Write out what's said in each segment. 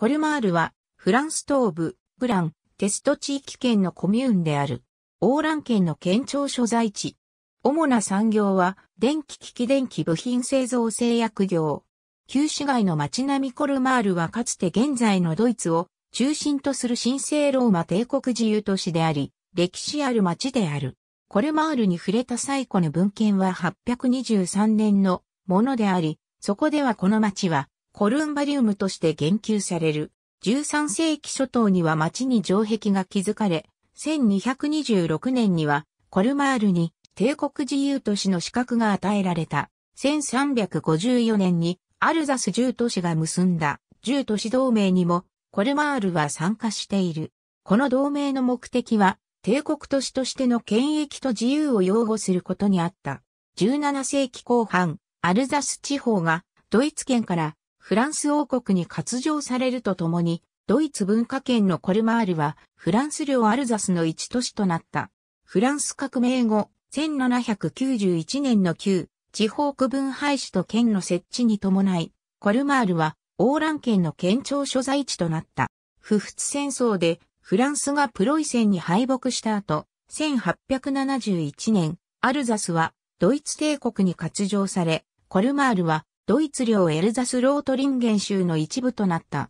コルマールは、フランス東部、プラン、テスト地域圏のコミューンである。オーラン県の県庁所在地。主な産業は、電気機器電気部品製造製薬業。旧市街の街並みコルマールはかつて現在のドイツを中心とする神聖ローマ帝国自由都市であり、歴史ある街である。コルマールに触れた最古の文献は823年のものであり、そこではこの街はコルンバリウムとして言及される。13世紀初頭には町に城壁が築かれ、1226年にはコルマールに帝国自由都市の資格が与えられた。1354年にアルザス10都市が結んだ10都市同盟にもコルマールは参加している。この同盟の目的は帝国都市としての権益と自由を擁護することにあった。17世紀後半、アルザス地方がドイツ圏からフランス王国に割譲されるとともに、ドイツ文化圏のコルマールは、フランス領アルザスの一都市となった。フランス革命後、1791年の旧、地方区分廃止と県の設置に伴い、コルマールは、オーラン県の県庁所在地となった。不仏戦争で、フランスがプロイセンに敗北した後、1871年、アルザスは、ドイツ帝国に割譲され、コルマールは、ドイツ領エルザスロートリンゲン州の一部となった。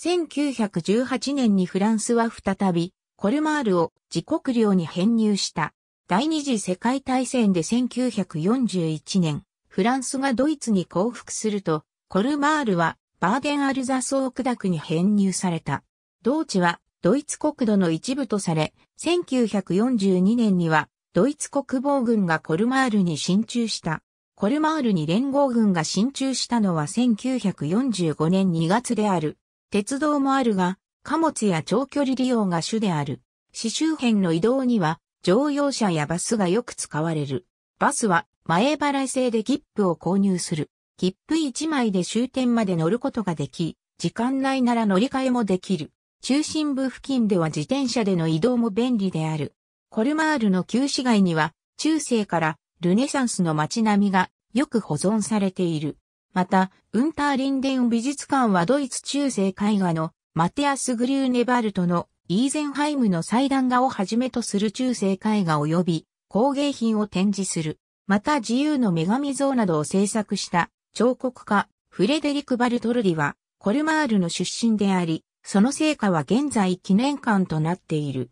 1918年にフランスは再び、コルマールを自国領に編入した。第二次世界大戦で1941年、フランスがドイツに降伏すると、コルマールはバーデン・アルザスオークダクに編入された。同地はドイツ国土の一部とされ、1942年にはドイツ国防軍がコルマールに進駐した。コルマールに連合軍が進駐したのは1945年2月である。鉄道もあるが、貨物や長距離利用が主である。市周辺の移動には、乗用車やバスがよく使われる。バスは、前払い制で切符を購入する。切符1枚で終点まで乗ることができ、時間内なら乗り換えもできる。中心部付近では自転車での移動も便利である。コルマールの旧市街には、中世からルネサンスの街並みがよく保存されている。また、ウンターリンデン美術館はドイツ中世絵画のマテアス・グリューネバルトのイーゼンハイムの祭壇画をはじめとする中世絵画及び工芸品を展示する。また自由の女神像などを制作した彫刻家フレデリク・バルトルリはコルマールの出身であり、その成果は現在記念館となっている。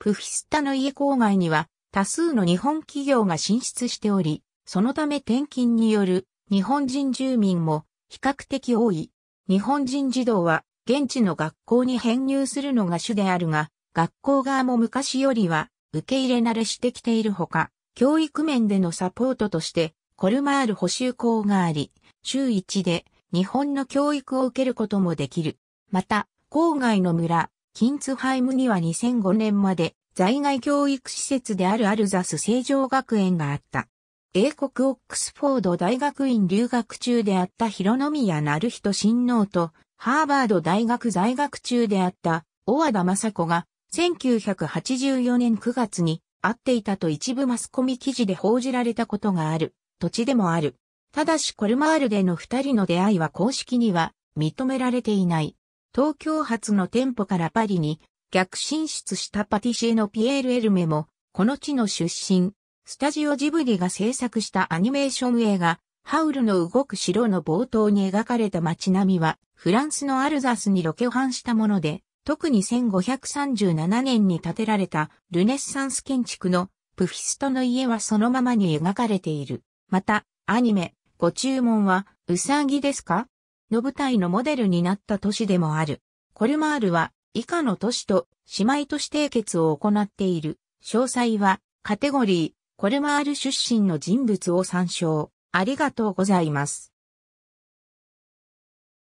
プフィスタの家郊外には多数の日本企業が進出しており、そのため転勤による日本人住民も比較的多い。日本人児童は現地の学校に編入するのが主であるが、学校側も昔よりは受け入れ慣れしてきているほか、教育面でのサポートとしてコルマール補修校があり、週1で日本の教育を受けることもできる。また、郊外の村、キンツハイムには2005年まで在外教育施設であるアルザス成城学園があった。英国オックスフォード大学院留学中であった広宮成人親王と、ハーバード大学在学中であった大和田雅子が、1984年9月に会っていたと一部マスコミ記事で報じられたことがある、土地でもある。ただしコルマールでの二人の出会いは公式には認められていない。東京発の店舗からパリに逆進出したパティシエのピエール・エルメも、この地の出身、スタジオジブリが制作したアニメーション映画、ハウルの動く城の冒頭に描かれた街並みは、フランスのアルザスにロケハンしたもので、特に1537年に建てられたルネッサンス建築のプフィストの家はそのままに描かれている。また、アニメ、ご注文は、ウサギですかの舞台のモデルになった都市でもある。コルマールは以下の都市と姉妹都市締結を行っている。詳細はカテゴリー、コルマール出身の人物を参照。ありがとうございます。